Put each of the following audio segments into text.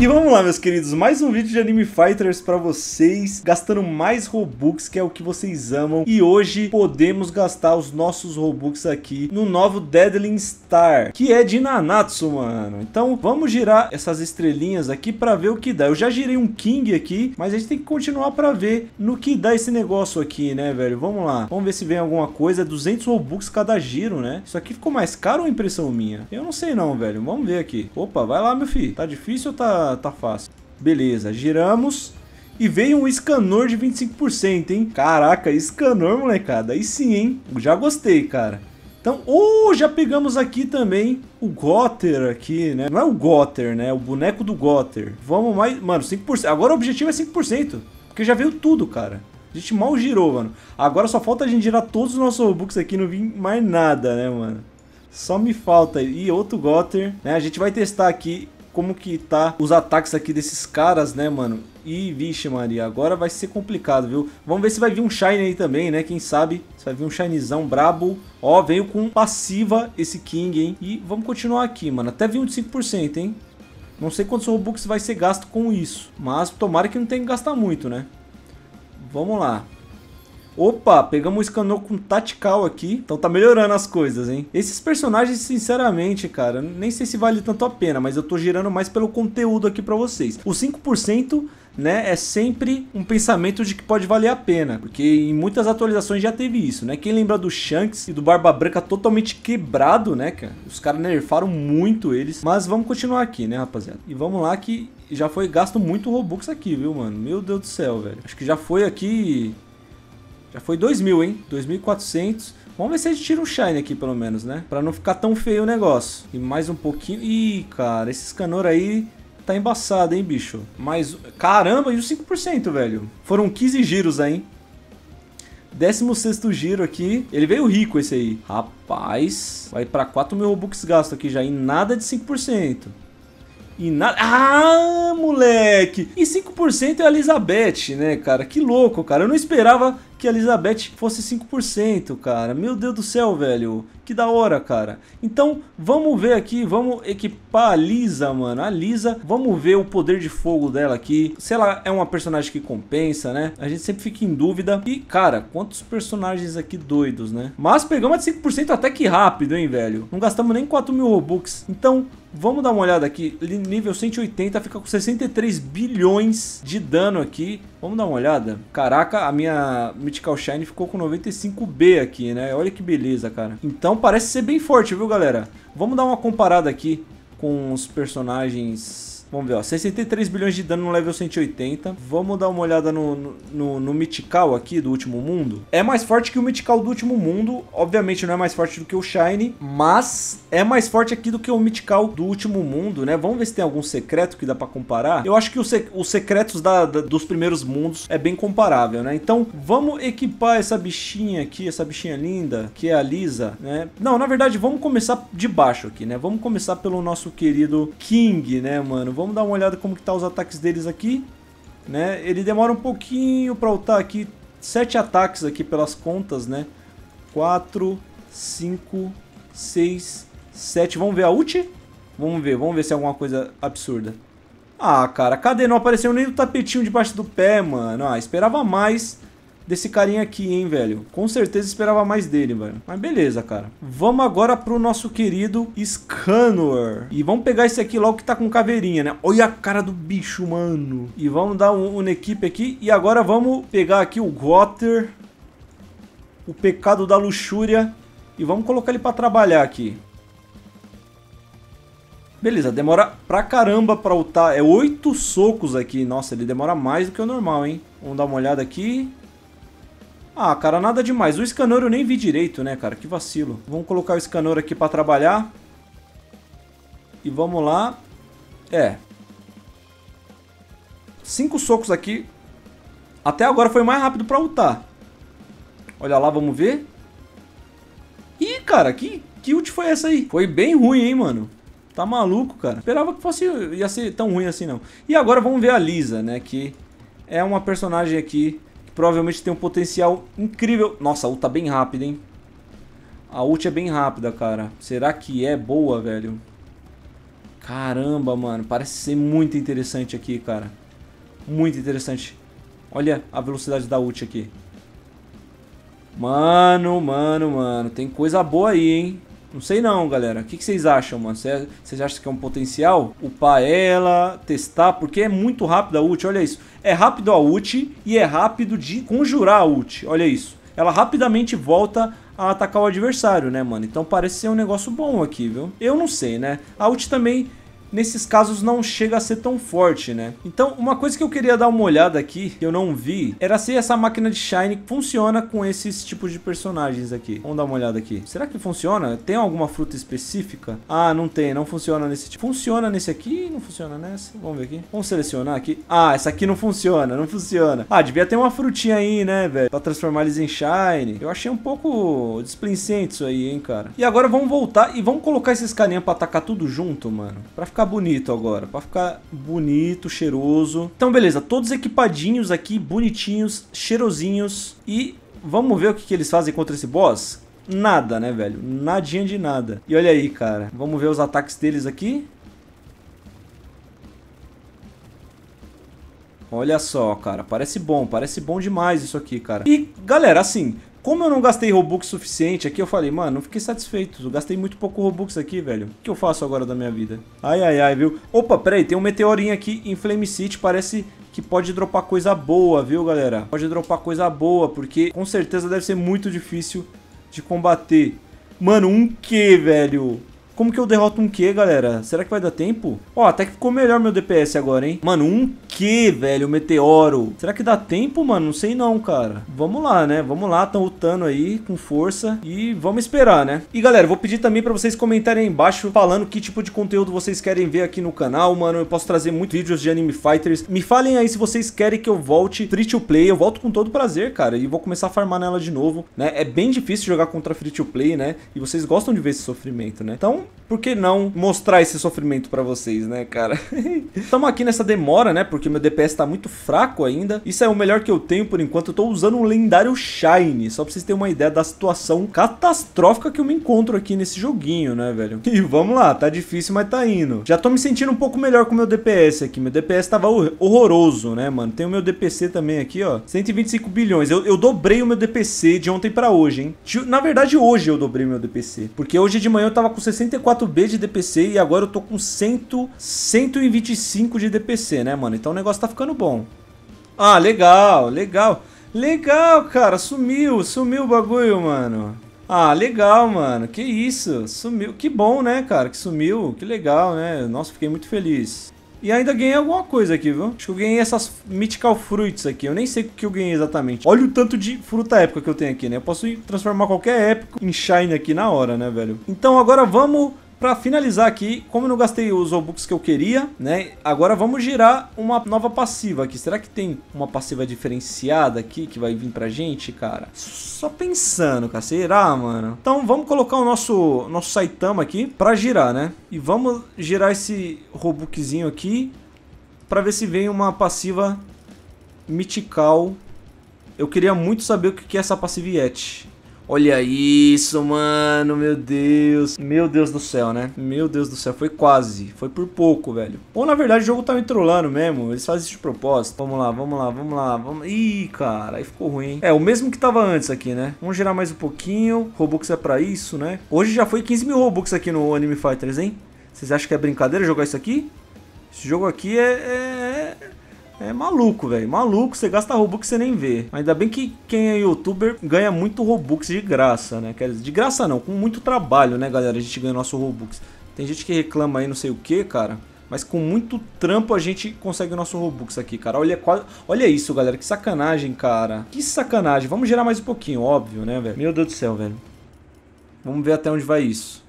E vamos lá, meus queridos, mais um vídeo de Anime Fighters para vocês, gastando mais Robux, que é o que vocês amam. E hoje podemos gastar os nossos Robux aqui no novo Deadly Star, que é de Nanatsu, mano. Então vamos girar essas estrelinhas aqui para ver o que dá. Eu já girei um King aqui, mas a gente tem que continuar para ver no que dá esse negócio aqui, né, velho? Vamos lá, vamos ver se vem alguma coisa. 200 Robux cada giro, né? Isso aqui ficou mais caro ou é impressão minha? Eu não sei não, velho. Vamos ver aqui. Opa, vai lá, meu filho. Tá difícil ou tá tá, fácil. Beleza, giramos. E veio um Escanor de 25%, hein? Caraca, Escanor, molecada. Aí sim, hein? Já gostei, cara. Então, ou oh, já pegamos aqui também o Gotter aqui, né? Não é o Gotter, né? O boneco do Gotter. Vamos mais... Mano, 5%. Agora o objetivo é 5%. Porque já veio tudo, cara. A gente mal girou, mano. Agora só falta a gente girar todos os nossos Robux aqui não vim mais nada, né, mano? Só me falta. E outro Gotter, né? A gente vai testar aqui como que tá os ataques aqui desses caras, né, mano? E vixe Maria, agora vai ser complicado, viu? Vamos ver se vai vir um Shine aí também, né? Quem sabe se vai vir um Shinezão brabo. Ó, veio com passiva esse King, hein? E vamos continuar aqui, mano. Até 25%, hein? Não sei quantos Robux vai ser gasto com isso. Mas tomara que não tenha que gastar muito, né? Vamos lá. Opa, pegamos o Scanor com Tactical aqui. Então tá melhorando as coisas, hein? Esses personagens, sinceramente, cara, nem sei se vale tanto a pena, mas eu tô girando mais pelo conteúdo aqui pra vocês. Os 5% né, é sempre um pensamento de que pode valer a pena, porque em muitas atualizações já teve isso, né? Quem lembra do Shanks e do Barba Branca totalmente quebrado, né, cara? Os caras nerfaram muito eles, mas vamos continuar aqui, né, rapaziada? E vamos lá que já foi gasto muito Robux aqui, viu, mano? Meu Deus do céu, velho. Acho que já foi aqui já foi 2.000, hein? 2.400. Vamos ver se a gente tira um Shine aqui, pelo menos, né? Pra não ficar tão feio o negócio. E mais um pouquinho... Ih, cara, esses canor aí tá embaçado, hein, bicho? Mas, caramba, e os 5%, velho? Foram 15 giros aí, hein? 16 giro aqui. Ele veio rico esse aí. Rapaz, vai pra 4 mil Robux gasto aqui já, em nada de 5%. E nada... Ah, moleque! E 5% é a Elizabeth, né, cara? Que louco, cara. Eu não esperava que a Elizabeth fosse 5%, cara. Meu Deus do céu, velho. Que da hora, cara. Então, vamos ver aqui, vamos equipar a Lisa, mano. A Lisa, vamos ver o poder de fogo dela aqui. Se ela é uma personagem que compensa, né? A gente sempre fica em dúvida. E, cara, quantos personagens aqui doidos, né? Mas pegamos de 5% até que rápido, hein, velho? Não gastamos nem 4 mil Robux. Então, Vamos dar uma olhada aqui, nível 180 fica com 63 bilhões de dano aqui Vamos dar uma olhada Caraca, a minha Critical Shine ficou com 95B aqui, né? Olha que beleza, cara. Então parece ser bem forte, viu, galera? Vamos dar uma comparada aqui com os personagens Vamos ver, ó, 63 bilhões de dano no level 180. Vamos dar uma olhada no, no, no, no aqui do Último Mundo. É mais forte que o Mitical do Último Mundo. Obviamente não é mais forte do que o Shine, mas é mais forte aqui do que o Mitical do Último Mundo, né? Vamos ver se tem algum secreto que dá pra comparar. Eu acho que os, os secretos da, da, dos primeiros mundos é bem comparável, né? Então vamos equipar essa bichinha aqui, essa bichinha linda, que é a Lisa, né? Não, na verdade vamos começar de baixo aqui, né? Vamos começar pelo nosso querido King, né, mano? Vamos dar uma olhada como que tá os ataques deles aqui. Né? Ele demora um pouquinho para ultar aqui. Sete ataques aqui pelas contas, né? Quatro, cinco, seis, sete. Vamos ver a ult? Vamos ver, vamos ver se é alguma coisa absurda. Ah, cara, cadê? Não apareceu nem o tapetinho debaixo do pé, mano. Ah, esperava mais desse carinha aqui, hein, velho. Com certeza esperava mais dele, velho. Mas beleza, cara. Vamos agora pro nosso querido Scanner. E vamos pegar esse aqui logo que tá com caveirinha, né? Olha a cara do bicho, mano. E vamos dar um, uma equipe aqui. E agora vamos pegar aqui o Gotter. O pecado da luxúria. E vamos colocar ele pra trabalhar aqui. Beleza, demora pra caramba pra ultar. É oito socos aqui. Nossa, ele demora mais do que o normal, hein? Vamos dar uma olhada aqui. Ah, cara, nada demais. O Scanor eu nem vi direito, né, cara? Que vacilo. Vamos colocar o Scanor aqui pra trabalhar. E vamos lá. É. Cinco socos aqui. Até agora foi mais rápido pra ultar. Olha lá, vamos ver. Ih, cara, que, que ult foi essa aí? Foi bem ruim, hein, mano? Tá maluco, cara. Esperava que fosse ia ser tão ruim assim, não. E agora vamos ver a Lisa, né? Que é uma personagem aqui provavelmente tem um potencial incrível. Nossa, a ult tá bem rápida, hein? A ult é bem rápida, cara. Será que é boa, velho? Caramba, mano. Parece ser muito interessante aqui, cara. Muito interessante. Olha a velocidade da ult aqui. Mano, mano, mano. Tem coisa boa aí, hein? Não sei não, galera. O que, que vocês acham, mano? É, vocês acham que é um potencial? Upar ela, testar, porque é muito rápido a ult, olha isso. É rápido a ult e é rápido de conjurar a ult, olha isso. Ela rapidamente volta a atacar o adversário, né, mano? Então parece ser um negócio bom aqui, viu? Eu não sei, né? A ult também nesses casos não chega a ser tão forte, né? Então, uma coisa que eu queria dar uma olhada aqui, que eu não vi, era se essa máquina de Shine funciona com esses tipos de personagens aqui. Vamos dar uma olhada aqui. Será que funciona? Tem alguma fruta específica? Ah, não tem, não funciona nesse tipo. Funciona nesse aqui? Não funciona nessa? Vamos ver aqui. Vamos selecionar aqui. Ah, essa aqui não funciona, não funciona. Ah, devia ter uma frutinha aí, né, velho? Pra transformar eles em Shine. Eu achei um pouco desplincente isso aí, hein, cara. E agora vamos voltar e vamos colocar esses carinha pra atacar tudo junto, mano. Pra ficar ficar bonito agora, pra ficar bonito, cheiroso. Então beleza, todos equipadinhos aqui, bonitinhos, cheirosinhos. E vamos ver o que, que eles fazem contra esse boss? Nada, né, velho? Nadinha de nada. E olha aí, cara. Vamos ver os ataques deles aqui. Olha só, cara, parece bom, parece bom demais isso aqui, cara. E, galera, assim, como eu não gastei Robux suficiente aqui, eu falei, mano, não fiquei satisfeito. Eu gastei muito pouco Robux aqui, velho. O que eu faço agora da minha vida? Ai, ai, ai, viu? Opa, peraí, tem um meteorinho aqui em Flame City. Parece que pode dropar coisa boa, viu, galera? Pode dropar coisa boa, porque com certeza deve ser muito difícil de combater. Mano, um quê, velho? Como que eu derroto um quê, galera? Será que vai dar tempo? Ó, até que ficou melhor meu DPS agora, hein? Mano, um que, velho? O meteoro. Será que dá tempo, mano? Não sei não, cara. Vamos lá, né? Vamos lá, tão lutando aí com força e vamos esperar, né? E galera, vou pedir também pra vocês comentarem aí embaixo falando que tipo de conteúdo vocês querem ver aqui no canal, mano. Eu posso trazer muitos vídeos de Anime Fighters. Me falem aí se vocês querem que eu volte free to play. Eu volto com todo prazer, cara. E vou começar a farmar nela de novo, né? É bem difícil jogar contra free to play, né? E vocês gostam de ver esse sofrimento, né? Então, por que não mostrar esse sofrimento pra vocês, né, cara? Estamos aqui nessa demora, né? Porque meu DPS tá muito fraco ainda. Isso é o melhor que eu tenho por enquanto. Eu tô usando um lendário Shine, só pra vocês terem uma ideia da situação catastrófica que eu me encontro aqui nesse joguinho, né, velho? E vamos lá, tá difícil, mas tá indo. Já tô me sentindo um pouco melhor com meu DPS aqui. Meu DPS tava horroroso, né, mano? Tem o meu DPC também aqui, ó. 125 bilhões. Eu, eu dobrei o meu DPC de ontem pra hoje, hein? Na verdade, hoje eu dobrei meu DPC. Porque hoje de manhã eu tava com 64B de DPC e agora eu tô com 100, 125 de DPC, né, mano? Então, né? negócio tá ficando bom. Ah, legal, legal. Legal, cara, sumiu, sumiu o bagulho, mano. Ah, legal, mano, que isso, sumiu. Que bom, né, cara, que sumiu, que legal, né. Nossa, fiquei muito feliz. E ainda ganhei alguma coisa aqui, viu? Acho que eu ganhei essas Mythical Fruits aqui. Eu nem sei o que eu ganhei exatamente. Olha o tanto de fruta épica que eu tenho aqui, né? Eu posso transformar qualquer épico em Shine aqui na hora, né, velho? Então agora vamos para finalizar aqui, como eu não gastei os Robux que eu queria, né? Agora vamos girar uma nova passiva aqui. Será que tem uma passiva diferenciada aqui que vai vir pra gente, cara? Só pensando, cara. Será, mano? Então vamos colocar o nosso, nosso Saitama aqui pra girar, né? E vamos girar esse Robuxzinho aqui pra ver se vem uma passiva mitical. Eu queria muito saber o que é essa passiva Olha isso, mano. Meu Deus. Meu Deus do céu, né? Meu Deus do céu. Foi quase. Foi por pouco, velho. Ou na verdade o jogo tá me trollando mesmo. Eles fazem isso de propósito. Vamos lá, vamos lá, vamos lá. Vamos... Ih, cara. Aí ficou ruim. É, o mesmo que tava antes aqui, né? Vamos gerar mais um pouquinho. Robux é pra isso, né? Hoje já foi 15 mil Robux aqui no Anime Fighters, hein? Vocês acham que é brincadeira jogar isso aqui? Esse jogo aqui é, é é maluco, velho. Maluco, você gasta Robux e você nem vê. Ainda bem que quem é youtuber ganha muito Robux de graça, né? Quer dizer, de graça não, com muito trabalho, né, galera? A gente ganha nosso Robux. Tem gente que reclama aí não sei o que, cara. Mas com muito trampo a gente consegue o nosso Robux aqui, cara. Olha, olha isso, galera. Que sacanagem, cara. Que sacanagem. Vamos gerar mais um pouquinho, óbvio, né, velho? Meu Deus do céu, velho. Vamos ver até onde vai isso.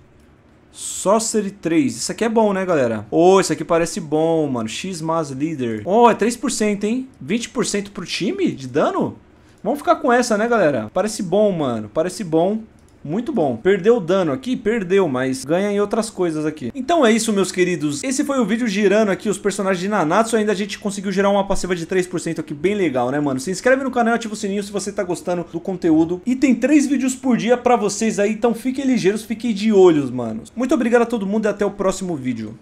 Sorcery 3. Isso aqui é bom, né, galera? Oh, isso aqui parece bom, mano. X-Mas Leader. Oh, é 3%, hein? 20% pro time de dano? Vamos ficar com essa, né, galera? Parece bom, mano. Parece bom. Muito bom. Perdeu dano aqui? Perdeu, mas ganha em outras coisas aqui. Então é isso, meus queridos. Esse foi o vídeo girando aqui os personagens de Nanatsu. Ainda a gente conseguiu gerar uma passiva de 3% aqui, bem legal, né, mano? Se inscreve no canal e ativa o sininho se você tá gostando do conteúdo. E tem três vídeos por dia pra vocês aí, então fiquem ligeiros, fiquem de olhos, manos. Muito obrigado a todo mundo e até o próximo vídeo.